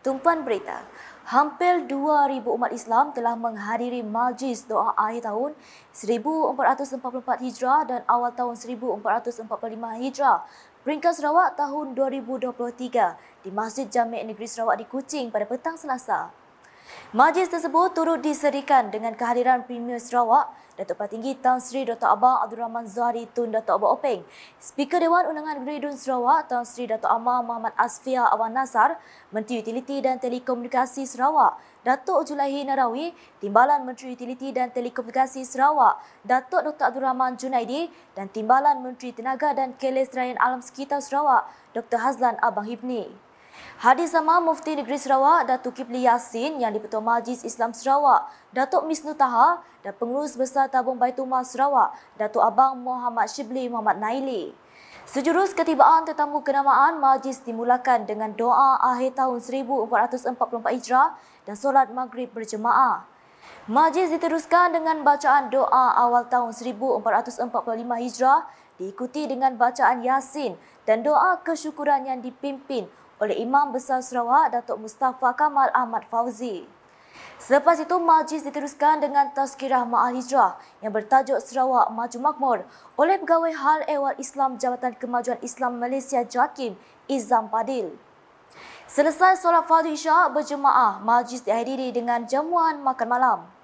Tumpuan berita, hampir 2,000 umat Islam telah menghadiri majlis doa akhir tahun 1444 Hijrah dan awal tahun 1445 Hijrah peringkat Sarawak tahun 2023 di Masjid Jamek Negeri Sarawak di Kuching pada petang Selasa. Majlis tersebut turut diserikan dengan kehadiran Premier Sarawak, Datuk Patinggi Tan Sri Dr. Abang Abdul Rahman Zahri Tun Dato' Abang Openg, Speaker Dewan Undangan Negeri Dun Sarawak Tan Sri Datuk Amar Muhammad Asfia Awan Nasar, Menteri Utiliti dan Telekomunikasi Sarawak, Datuk Julahi Narawi, Timbalan Menteri Utiliti dan Telekomunikasi Sarawak, Datuk Dr. Abdul Rahman Junaidi dan Timbalan Menteri Tenaga dan Kelestarian Alam Sekitar Sarawak, Dr. Hazlan Abang Hibni. Hadir sama Mufti Negeri Sarawak, Datuk Kipli Yassin yang dipertua Majlis Islam Sarawak, Datuk Misnu Nutaha dan Pengurus Besar Tabung Baitumah Sarawak, Datuk Abang Muhammad Shibli Muhammad Naili. Sejurus ketibaan tetamu kenamaan, majlis dimulakan dengan doa akhir tahun 1444 Hijrah dan solat maghrib berjemaah. Majlis diteruskan dengan bacaan doa awal tahun 1445 Hijrah diikuti dengan bacaan Yasin dan doa kesyukuran yang dipimpin oleh Imam Besar Sarawak Datuk Mustafa Kamal Ahmad Fauzi. Selepas itu, majlis diteruskan dengan Tazkirah Ma'al Hijrah yang bertajuk Sarawak Maju Makmur oleh Pegawai Hal Ehwal Islam Jabatan Kemajuan Islam Malaysia Jakim Izam Padil. Selesai solat Fadu Isyak berjemaah, majlis diakhiri dengan jamuan makan malam.